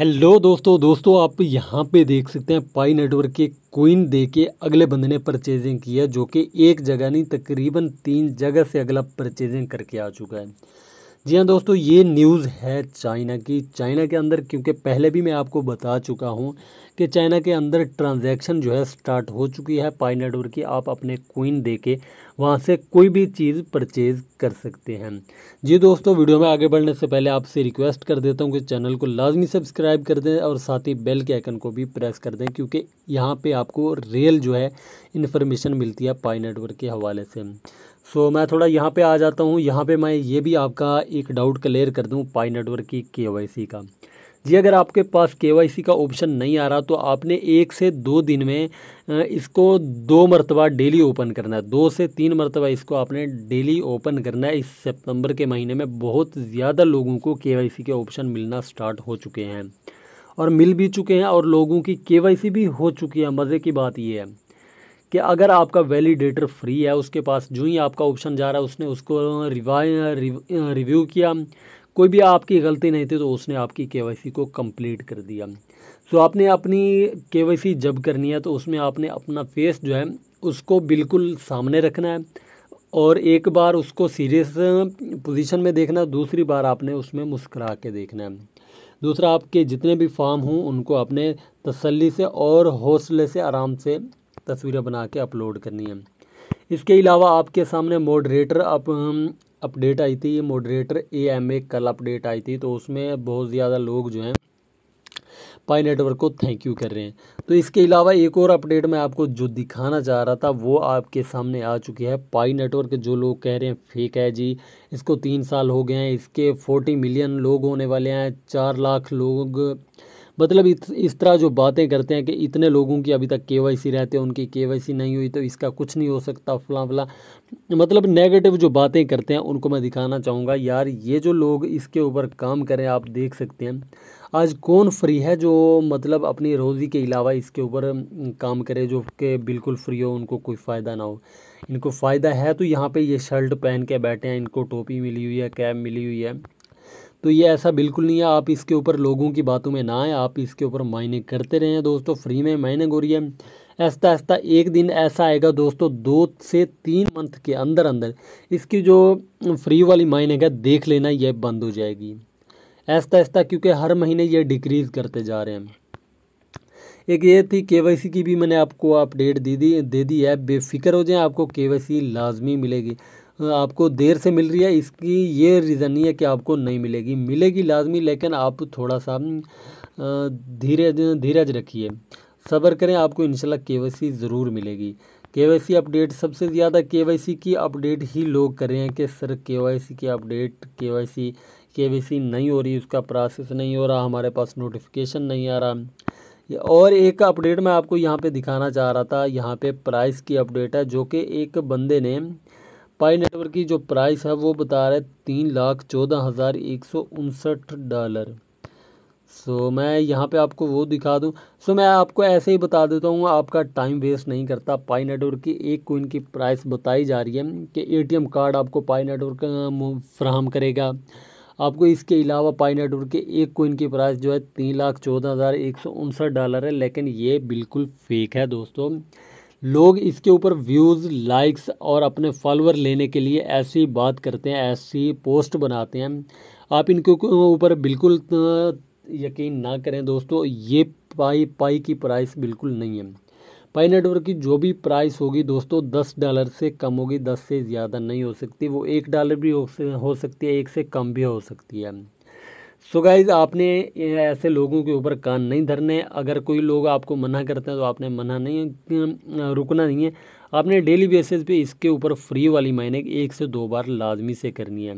hello दोस्तों दोस्तों आप यहाँ पे देख सकते हैं पाई नेटवर्क के कोइन दे के अगले बंदे ने परचेजिंग किया जो कि एक जगह नहीं तकरीबन तीन जगह से अगला परचेजिंग करके आ चुका है जी हाँ दोस्तों ये न्यूज़ है चाइना की चाइना के अंदर क्योंकि पहले भी मैं आपको बता चुका हूँ कि चाइना के अंदर ट्रांजैक्शन जो है स्टार्ट हो चुकी है पाई नेटवर्क की आप अपने कोइन दे के वहाँ से कोई भी चीज़ परचेज़ कर सकते हैं जी दोस्तों वीडियो में आगे बढ़ने से पहले आपसे रिक्वेस्ट कर देता हूँ कि चैनल को लाजमी सब्सक्राइब कर दें और साथ ही बेल के आइकन को भी प्रेस कर दें क्योंकि यहाँ पर आपको रियल जो है इन्फॉर्मेशन मिलती है पाई नेटवर्क के हवाले से सो मैं थोड़ा यहाँ पे आ जाता हूँ यहाँ पे मैं ये भी आपका एक डाउट क्लियर कर दूँ पाई नेटवर्क की के का जी अगर आपके पास के का ऑप्शन नहीं आ रहा तो आपने एक से दो दिन में इसको दो मरतबा डेली ओपन करना है दो से तीन मरतबा इसको आपने डेली ओपन करना है इस सितंबर के महीने में बहुत ज़्यादा लोगों को के के ऑप्शन मिलना स्टार्ट हो चुके हैं और मिल भी चुके हैं और लोगों की के भी हो चुकी है मज़े की बात यह है कि अगर आपका वैलिडेटर फ्री है उसके पास जो ही आपका ऑप्शन जा रहा है उसने उसको रिवाई रिव्यू किया कोई भी आपकी गलती नहीं थी तो उसने आपकी के को कंप्लीट कर दिया सो so, आपने अपनी के जब करनी है तो उसमें आपने अपना फेस जो है उसको बिल्कुल सामने रखना है और एक बार उसको सीरियस पोजीशन में देखना दूसरी बार आपने उसमें मुस्करा के देखना है दूसरा आपके जितने भी फॉर्म हों उनको आपने तसल्ली से और हौसले से आराम से तस्वीरें बना के अपलोड करनी है इसके अलावा आपके सामने मॉडरेटर अप अपडेट आई थी मॉडरेटर ए एम ए कल अपडेट आई थी तो उसमें बहुत ज़्यादा लोग जो हैं पाई नेटवर्क को थैंक यू कर रहे हैं तो इसके अलावा एक और अपडेट मैं आपको जो दिखाना चाह रहा था वो आपके सामने आ चुकी है पाई नेटवर्क जो लोग कह रहे हैं फेक है जी इसको तीन साल हो गए हैं इसके फोर्टी मिलियन लोग होने वाले हैं चार लाख लोग मतलब इस, इस तरह जो बातें करते हैं कि इतने लोगों की अभी तक के वाई सी रहते हैं उनकी के वाई सी नहीं हुई तो इसका कुछ नहीं हो सकता फला फला मतलब नेगेटिव जो बातें करते हैं उनको मैं दिखाना चाहूँगा यार ये जो लोग इसके ऊपर काम करें आप देख सकते हैं आज कौन फ्री है जो मतलब अपनी रोज़ी के अलावा इसके ऊपर काम करे जो कि बिल्कुल फ्री हो उनको कोई फ़ायदा ना हो इनको फ़ायदा है तो यहाँ पे ये शर्ट पहन के बैठे हैं इनको टोपी मिली हुई है कैब मिली हुई है तो ये ऐसा बिल्कुल नहीं है आप इसके ऊपर लोगों की बातों में ना आए आप इसके ऊपर माइनिंग करते रहें दोस्तों फ्री में माइनिंग हो रही है ऐसा ऐसा एक दिन ऐसा आएगा दोस्तों दो से तीन मंथ के अंदर अंदर इसकी जो फ्री वाली माइनिंग है देख लेना यह बंद हो जाएगी ऐसा ऐसा क्योंकि हर महीने ये डिक्रीज़ करते जा रहे हैं एक ये थी केवाईसी की भी मैंने आपको अपडेट दे दी दे दी है बेफिक्र हो जाए आपको केवाईसी लाजमी मिलेगी आपको देर से मिल रही है इसकी ये रीज़न नहीं है कि आपको नहीं मिलेगी मिलेगी लाजमी लेकिन आप थोड़ा सा धीरे धीरज रखिए सब्र करें आपको इंशाल्लाह केवाईसी ज़रूर मिलेगी केवाईसी अपडेट सबसे ज़्यादा केवाईसी की अपडेट ही लोग कर रहे हैं कि सर केवाईसी की अपडेट केवाईसी केवाईसी नहीं हो रही उसका प्रोसेस नहीं हो रहा हमारे पास नोटिफिकेशन नहीं आ रहा और एक अपडेट मैं आपको यहाँ पे दिखाना चाह रहा था यहाँ पे प्राइस की अपडेट है जो कि एक बंदे ने पाई नेटवर्क की जो प्राइस है वो बता रहे तीन लाख चौदह हज़ार एक सौ उनसठ डॉलर सो मैं यहाँ पे आपको वो दिखा दूँ सो मैं आपको ऐसे ही बता देता हूँ आपका टाइम वेस्ट नहीं करता पाई नेटवर्क की एक कोइन की प्राइस बताई जा रही है कि एटीएम कार्ड आपको पाई नेटवर्क फ्राहम करेगा आपको इसके अलावा पाई नेटवर्क के एक कोइन की प्राइस जो है तीन लाख चौदह हज़ार एक सौ उनसठ डॉलर है लेकिन ये बिल्कुल फेक है दोस्तों लोग इसके ऊपर व्यूज़ लाइक्स और अपने फॉलोअर लेने के लिए ऐसी बात करते हैं ऐसी पोस्ट बनाते हैं आप इनके ऊपर बिल्कुल यकीन ना करें दोस्तों ये पाई पाई की प्राइस बिल्कुल नहीं है पाई नेटवर्क की जो भी प्राइस होगी दोस्तों दस डॉलर से कम होगी दस से ज़्यादा नहीं हो सकती वो एक डॉलर भी हो सकती है एक से कम भी हो सकती है सो so गाइज आपने ऐसे लोगों के ऊपर कान नहीं धरने अगर कोई लोग आपको मना करते हैं तो आपने मना नहीं रुकना नहीं है आपने डेली बेसिस पे इसके ऊपर फ्री वाली मायने एक से दो बार लाजमी से करनी है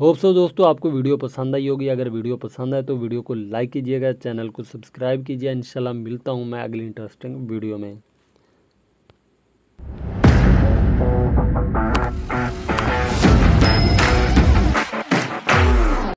होप सो दोस्तों आपको वीडियो पसंद आई होगी अगर वीडियो पसंद आए तो वीडियो को लाइक कीजिएगा चैनल को सब्सक्राइब कीजिए इंशाल्लाह मिलता हूँ मैं अगली इंटरेस्टिंग वीडियो में